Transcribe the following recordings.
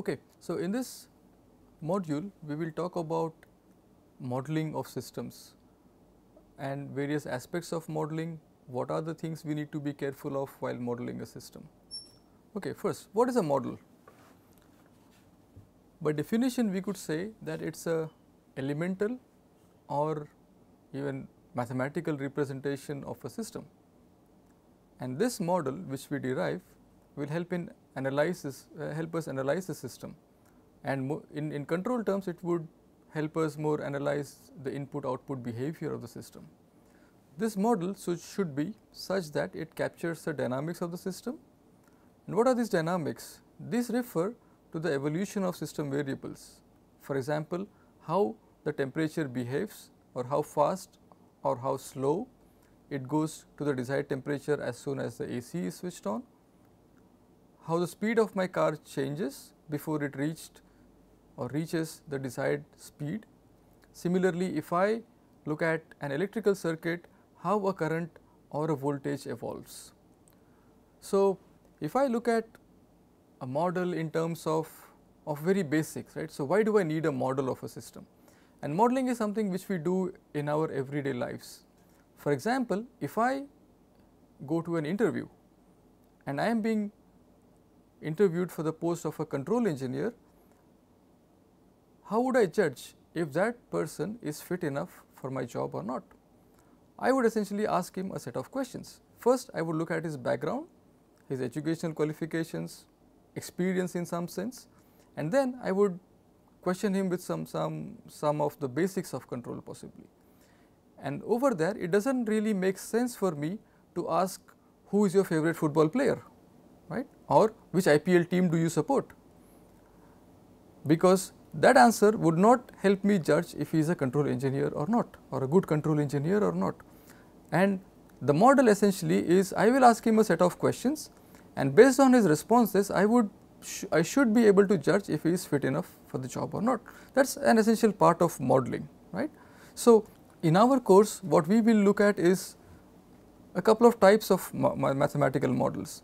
Okay, so in this module we will talk about modeling of systems and various aspects of modeling, what are the things we need to be careful of while modeling a system. Okay, first what is a model? By definition we could say that it is a elemental or even mathematical representation of a system. And this model which we derive will help in analysis, uh, help us analyze the system and in, in control terms it would help us more analyze the input output behavior of the system. This model should be such that it captures the dynamics of the system. And what are these dynamics? These refer to the evolution of system variables. For example, how the temperature behaves or how fast or how slow it goes to the desired temperature as soon as the AC is switched on how the speed of my car changes before it reached or reaches the desired speed. Similarly, if I look at an electrical circuit, how a current or a voltage evolves. So, if I look at a model in terms of, of very basics, right. So, why do I need a model of a system? And modeling is something which we do in our everyday lives. For example, if I go to an interview and I am being interviewed for the post of a control engineer, how would I judge if that person is fit enough for my job or not? I would essentially ask him a set of questions. First, I would look at his background, his educational qualifications, experience in some sense, and then I would question him with some, some, some of the basics of control possibly. And over there, it does not really make sense for me to ask who is your favorite football player or which IPL team do you support? Because that answer would not help me judge if he is a control engineer or not or a good control engineer or not. And the model essentially is I will ask him a set of questions and based on his responses I would sh I should be able to judge if he is fit enough for the job or not. That is an essential part of modeling, right. So, in our course what we will look at is a couple of types of ma mathematical models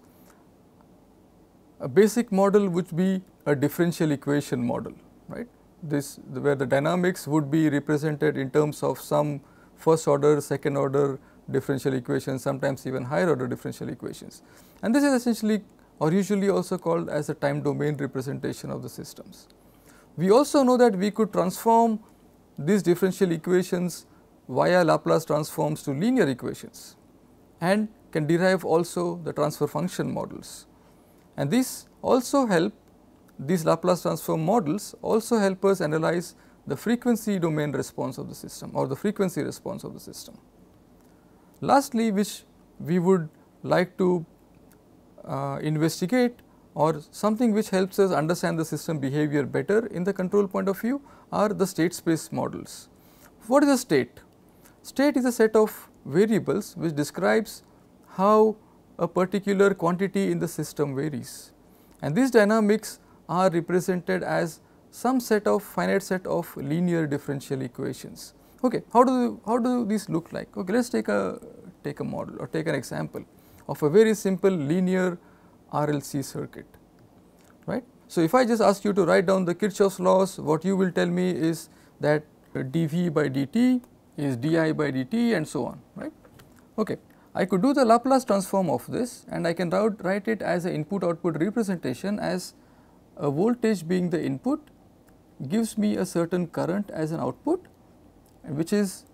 a basic model would be a differential equation model, right. This where the dynamics would be represented in terms of some first order, second order differential equations, sometimes even higher order differential equations. And this is essentially or usually also called as a time domain representation of the systems. We also know that we could transform these differential equations via Laplace transforms to linear equations and can derive also the transfer function models. And this also help these Laplace transform models also help us analyze the frequency domain response of the system or the frequency response of the system. Lastly, which we would like to uh, investigate or something which helps us understand the system behavior better in the control point of view are the state space models. What is a state? State is a set of variables which describes how a particular quantity in the system varies. And these dynamics are represented as some set of finite set of linear differential equations. Okay, how do how do these look like? Okay, let's take a take a model or take an example of a very simple linear RLC circuit, right? So if I just ask you to write down the Kirchhoff's laws, what you will tell me is that dV by dt is di by dt and so on, right? Okay. I could do the Laplace transform of this and I can write it as an input output representation as a voltage being the input gives me a certain current as an output which is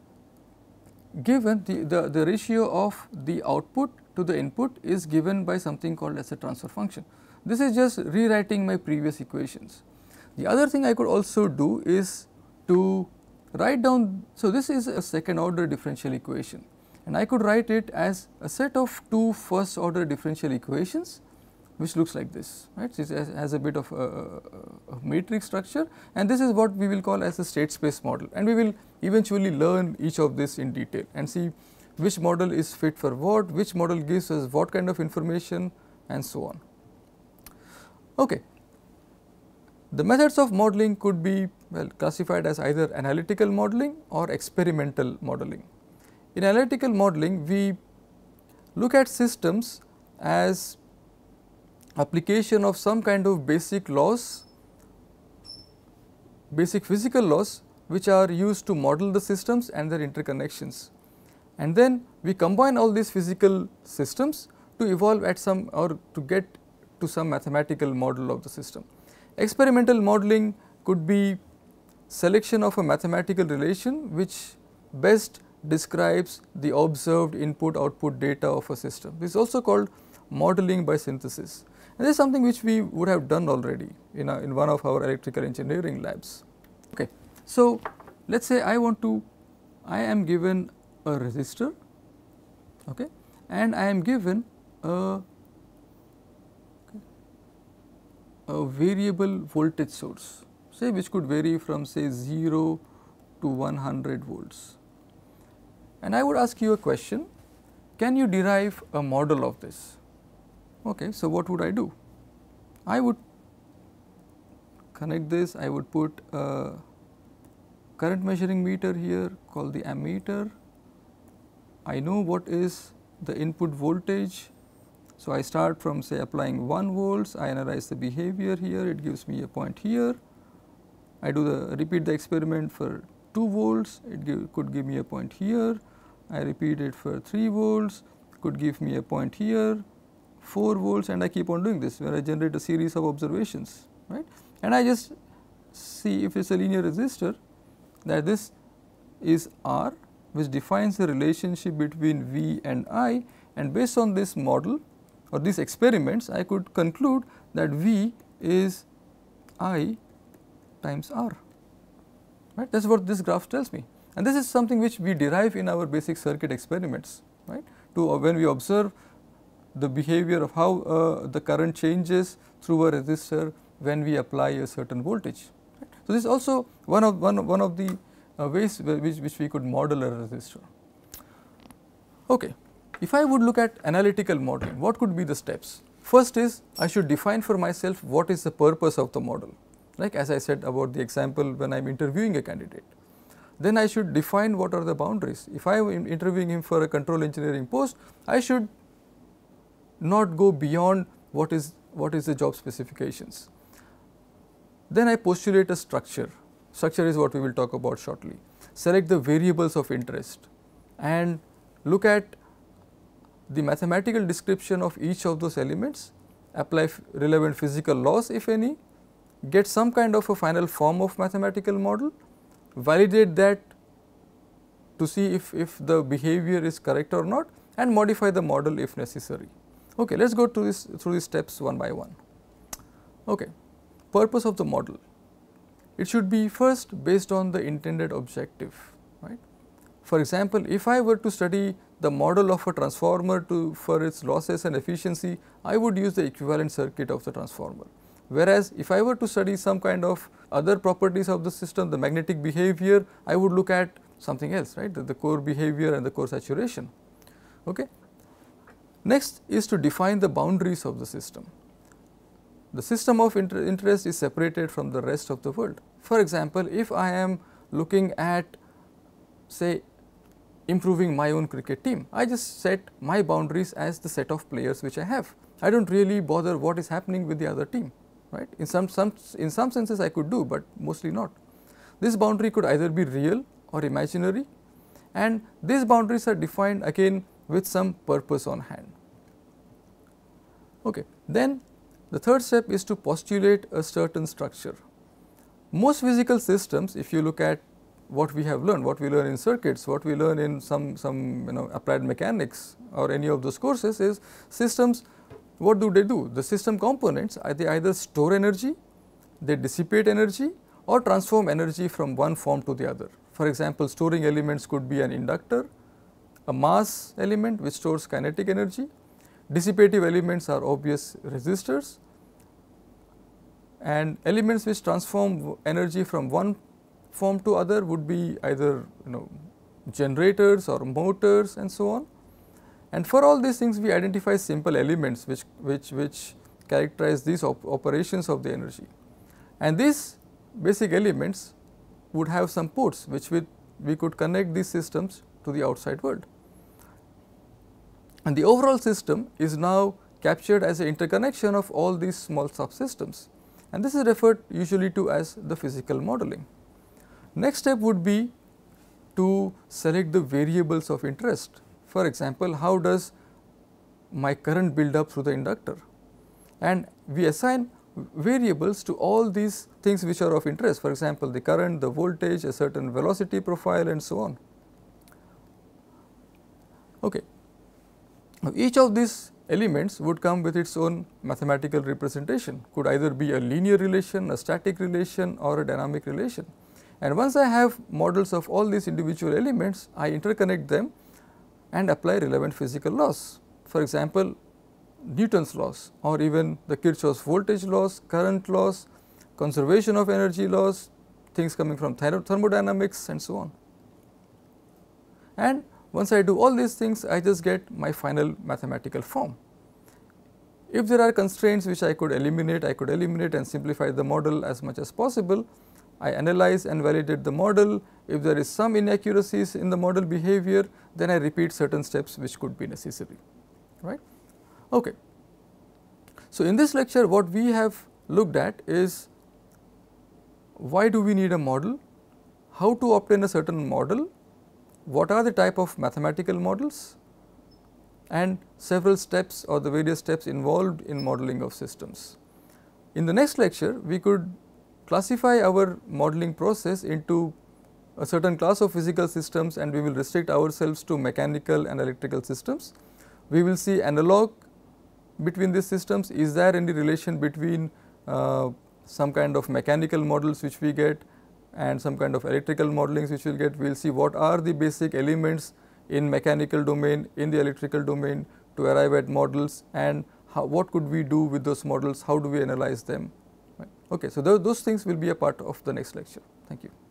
given the, the, the ratio of the output to the input is given by something called as a transfer function. This is just rewriting my previous equations. The other thing I could also do is to write down, so this is a second order differential equation and I could write it as a set of two first order differential equations which looks like this right. So, it has, has a bit of a, a, matrix structure and this is what we will call as a state space model and we will eventually learn each of this in detail and see which model is fit for what, which model gives us what kind of information and so on. Okay. The methods of modeling could be well classified as either analytical modeling or experimental modeling in analytical modeling, we look at systems as application of some kind of basic laws, basic physical laws which are used to model the systems and their interconnections. And then we combine all these physical systems to evolve at some or to get to some mathematical model of the system. Experimental modeling could be selection of a mathematical relation which best describes the observed input output data of a system. This is also called modeling by synthesis. And this is something which we would have done already in, a, in one of our electrical engineering labs. Okay. So, let us say I want to, I am given a resistor okay, and I am given a, a variable voltage source say which could vary from say 0 to 100 volts. And I would ask you a question, can you derive a model of this? Okay, so what would I do? I would connect this, I would put a current measuring meter here called the ammeter. I know what is the input voltage. So, I start from say applying 1 volts, I analyze the behavior here, it gives me a point here. I do the repeat the experiment for 2 volts, it give, could give me a point here. I repeat it for 3 volts, could give me a point here, 4 volts and I keep on doing this where I generate a series of observations, right. And I just see if it is a linear resistor that this is R which defines the relationship between V and I and based on this model or these experiments I could conclude that V is I times R, right. That is what this graph tells me. And this is something which we derive in our basic circuit experiments, right. To uh, when we observe the behavior of how uh, the current changes through a resistor when we apply a certain voltage. So, this is also one of one, one of the uh, ways which, which we could model a resistor. Okay. If I would look at analytical modeling, what could be the steps? First is I should define for myself what is the purpose of the model, like as I said about the example when I am interviewing a candidate then I should define what are the boundaries. If I am interviewing him for a control engineering post, I should not go beyond what is what is the job specifications. Then I postulate a structure. Structure is what we will talk about shortly. Select the variables of interest and look at the mathematical description of each of those elements, apply relevant physical laws if any, get some kind of a final form of mathematical model validate that to see if, if the behavior is correct or not and modify the model if necessary. Okay, let us go through this through these steps one by one. Okay. Purpose of the model. It should be first based on the intended objective, right. For example, if I were to study the model of a transformer to for its losses and efficiency, I would use the equivalent circuit of the transformer. Whereas, if I were to study some kind of other properties of the system, the magnetic behavior, I would look at something else, right, the, the core behavior and the core saturation. Okay. Next is to define the boundaries of the system. The system of inter interest is separated from the rest of the world. For example, if I am looking at say improving my own cricket team, I just set my boundaries as the set of players which I have. I do not really bother what is happening with the other team right. In some, some, in some senses I could do, but mostly not. This boundary could either be real or imaginary and these boundaries are defined again with some purpose on hand. Okay. Then the third step is to postulate a certain structure. Most physical systems, if you look at what we have learned, what we learn in circuits, what we learn in some, some you know applied mechanics or any of those courses is systems what do they do? The system components they either store energy, they dissipate energy or transform energy from one form to the other. For example, storing elements could be an inductor, a mass element which stores kinetic energy, dissipative elements are obvious resistors and elements which transform energy from one form to other would be either you know generators or motors and so on and for all these things we identify simple elements which, which, which characterize these op operations of the energy. And these basic elements would have some ports which we, we could connect these systems to the outside world. And the overall system is now captured as an interconnection of all these small subsystems and this is referred usually to as the physical modeling. Next step would be to select the variables of interest for example, how does my current build up through the inductor? And we assign variables to all these things which are of interest. For example, the current, the voltage, a certain velocity profile and so on. Okay. Now, each of these elements would come with its own mathematical representation, could either be a linear relation, a static relation or a dynamic relation. And once I have models of all these individual elements, I interconnect them and apply relevant physical laws. For example, Newton's laws or even the Kirchhoff's voltage laws, current laws, conservation of energy laws, things coming from thermodynamics and so on. And once I do all these things, I just get my final mathematical form. If there are constraints which I could eliminate, I could eliminate and simplify the model as much as possible, I analyze and validate the model. If there is some inaccuracies in the model behavior, then I repeat certain steps which could be necessary, right. Okay. So, in this lecture what we have looked at is why do we need a model, how to obtain a certain model, what are the type of mathematical models and several steps or the various steps involved in modeling of systems. In the next lecture, we could classify our modeling process into a certain class of physical systems and we will restrict ourselves to mechanical and electrical systems. We will see analog between these systems, is there any relation between uh, some kind of mechanical models which we get and some kind of electrical modelings which we will get. We will see what are the basic elements in mechanical domain, in the electrical domain to arrive at models and how, what could we do with those models, how do we analyze them. Okay, so those things will be a part of the next lecture. Thank you.